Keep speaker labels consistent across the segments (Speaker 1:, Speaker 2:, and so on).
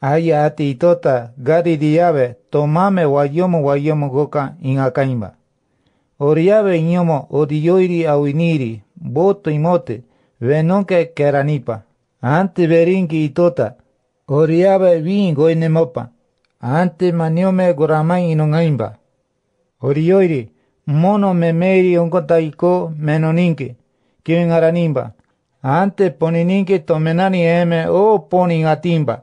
Speaker 1: Aya ati itota, gadi diabe, tomame guayomo guayomo goka inakaimba. Oriabe inyomo, odiyoiri awiniri, boto imote, venonke keranipa. Ante berinki itota, oriabe vin goinemopa. Ante maniome goramai inongaimba. Oriyoiri, mono memeri onkotaiko menoninke, quien aranimba. Ante ponininke tomenani eme o atimba.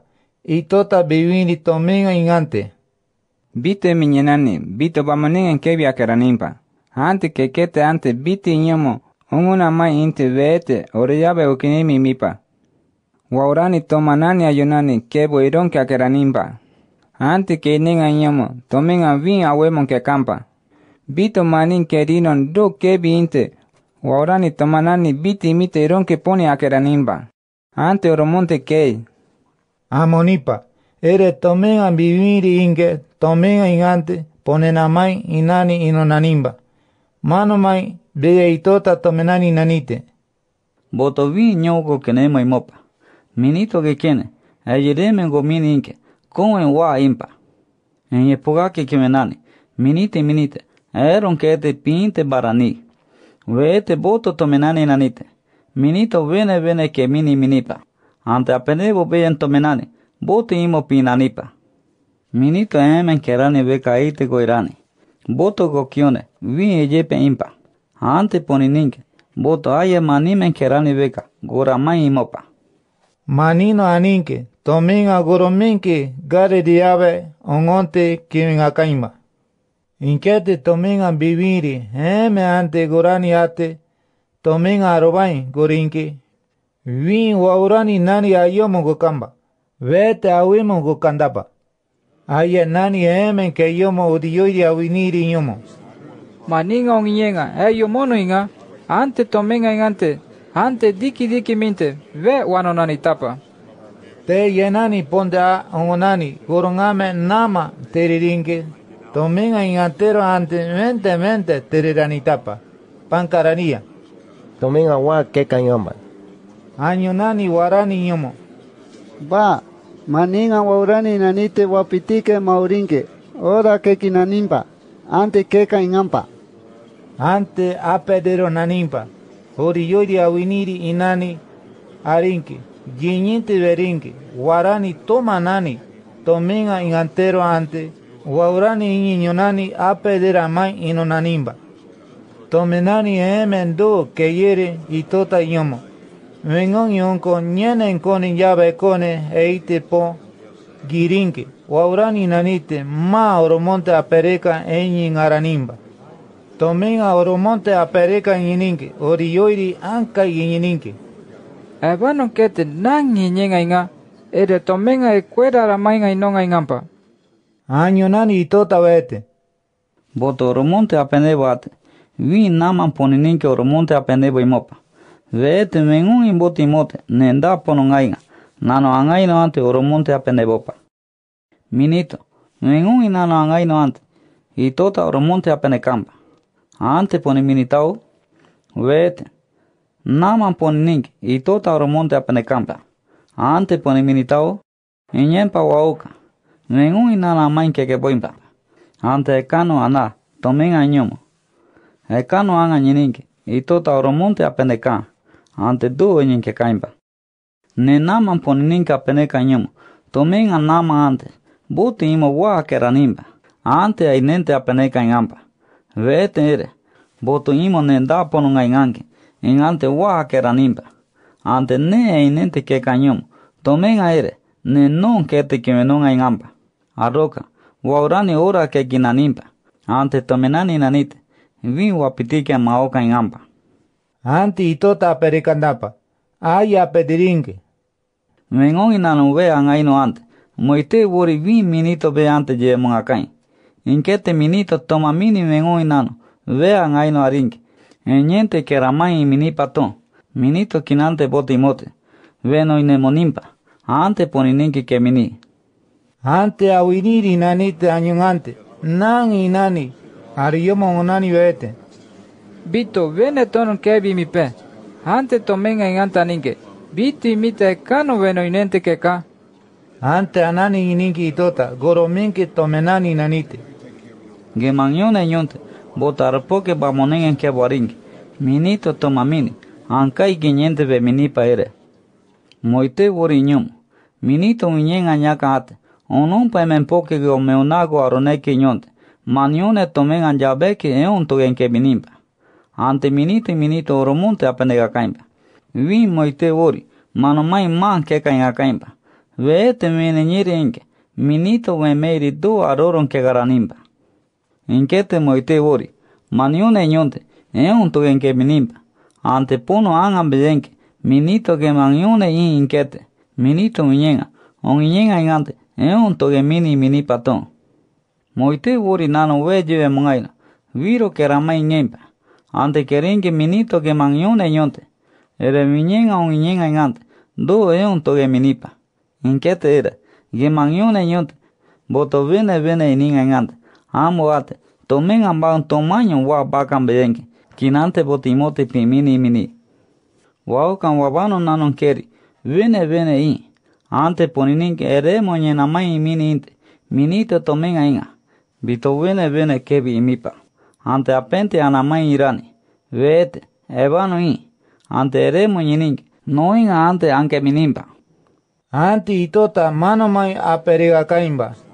Speaker 1: itota biwini tomenga ingante. Bite miñenani, bito pamoninga
Speaker 2: kebia keranimpa. Ante kekete ante bite nyomo, unguna mai inte veete, oreyabe ukinimi mipa. Waurani tomanani ayunani, kebo ironke akeranimpa. Ante keininga nyomo, tomenga vin awemon kekampa. Bito manin kerinon do kebi inte, waurani tomanani bite imite ironke poni akeranimpa. Ante oromonte kei, amonipa,
Speaker 1: ere tomem a vivir inge, tomem a ingante, ponenamai inani
Speaker 2: inonanimba. Mano Manomai, beyeitota tomenani nanite. Botovi que kenema mopa. Minito quene, ayereme gomini inke, kon en wa impa. En que kemenani, minite minite, eron te pinte barani. Vete boto tomenani nanite. Minito vene vene que mini minipa. ante apene be entomenane, bote imo pinanipa. Minito emen kerani be kaite goirani. Boto gokione, vi ejepe impa. Ante ponininke, boto aye manimen kerani beka, goramai imopa. Manino aninke, tomin
Speaker 1: agorominke, gare diabe, ongonte kimin akaima. Inkete tomin ambiviri, heme ante gorani ate, a robain, gorinke. Vin waurani nani ayomongo kamba. Vete awimongo kandapa. Aya nani emen que yomo odioide awiniri yomo. Maninga ongienga, eyo eh, mono inga. Ante tomenga ingante. Ante diki diki minte. Ve wanonani tapa. Te yenani ponde a ongonani. Gorongame nama teriringe. Tomenga ingantero ante mente mente teriranitapa. Pankarania. Tomenga wa keka añonani warani ñomo ba maninga waurani nanite wapitike maurinke ora nanimpa ante ingampa ante ori yori awiniri inani arinki yiñiti berinki warani tomanani tominga ingantero ante waurani iñiñonani apederamai inonanimpa tomenani emendu keyere itota ñomo Mengon yonko con kone llave kone eite po girinke. Waurani nanite ma oromonte apereka yin aranimba. Tomen a oromonte apereka anca Oriyoiri anka ñininke. que eh, nan yengainga, Ere tomen a ekuera y inonga ingampa.
Speaker 2: Año nani tota vete. Boto oromonte monte bate. Vi naman ponininke oromonte apene mopa Vete mengun un imbote imote, nenda ponon aiga, nano angaino ante oro monte apende bopa. Minito, mengun un nano angaino ante, y tota oro monte apende campa. Ante pone minitau, vete, naman pone nink, y tota oro monte apende campa. Ante pone minitau, iñempa guauca, mengun un nano amain que que boimpa. Ante ecano aná, tomen añomo. Ecano anga ñininque, y tota oro monte apende campa. Ante duo nin que caimba. Ne naman pon nin ka pene cañum. Tomen a nama ante. Buti imo wa que ranimba. Ante ai nente a pene caimba. Vete ere. Boto imo ne da pon un ainganke. En ante wa que ranimba. Ante ne ai nente que cañum. Tomen a ere. Ne non que te que menon ainganpa. Arroca. Waurani ora que quinanimpa. Ante tomenani nanite. Vin wapitike maoka ainganpa.
Speaker 1: anti itota pericandapa,
Speaker 2: aya pedirinque. y nano vean no ante, moite wori vi minito ve ante en que te este minito toma mini mengon nano. vean no arinque. Eñente que ramay mini patón, minito quinante mote. veno inemonimpa, ante ponininki que mini.
Speaker 1: Ante awiniri nanite año ante, nan nani, ariyomon vete. Bito vene tonon kebi mi pe. Ante tomen en ninge. Bito imita ekano veno inente ka. Ante anani ininki itota, gorominki tomenani nanite.
Speaker 2: Gemanyone nyonte, poke bamonen en kebarinki. Minito tomamini, ankai ginyente be minipa ere. Moite worinyum, minito minyen anyaka ate. Onumpa emenpoke gomeonago aroneke nyonte. Manione tomenga anjabeki eonto en kebinimpa. anteminite minite oromonte apendega kaimba. Vi moite ori, mano mai man ke kainga kaimba. Veete mene nyiri enke, minito ve meiri du aroron ke garanimba. Enkete moite ori, mani une nyonte, eun tu genke minimba. Ante puno angan bezenke, minito ge man yune in enkete, minito minyenga, on inyenga ingante, eun tu ge mini mini patong. Moite ori nano vejeve mungaina, viro ke ramai ngempa. ante querín que minito que manñón Ere miñen a un ñen en ante. Du e un minipa. En qué te era. Que manñón Boto viene vene y en Amo ate. Tomen un bacan Quinante botimote pimini mini. Waukan wabano nanon keri. Vene vene y. Ante poninin que ere y mini inte. Minito tomen ainga. Vito viene vene kebi Mipa ante apente anamai irani, vete, evano i, ante ere no noing ante anke minimba. Anti itota manomai
Speaker 1: kaimba.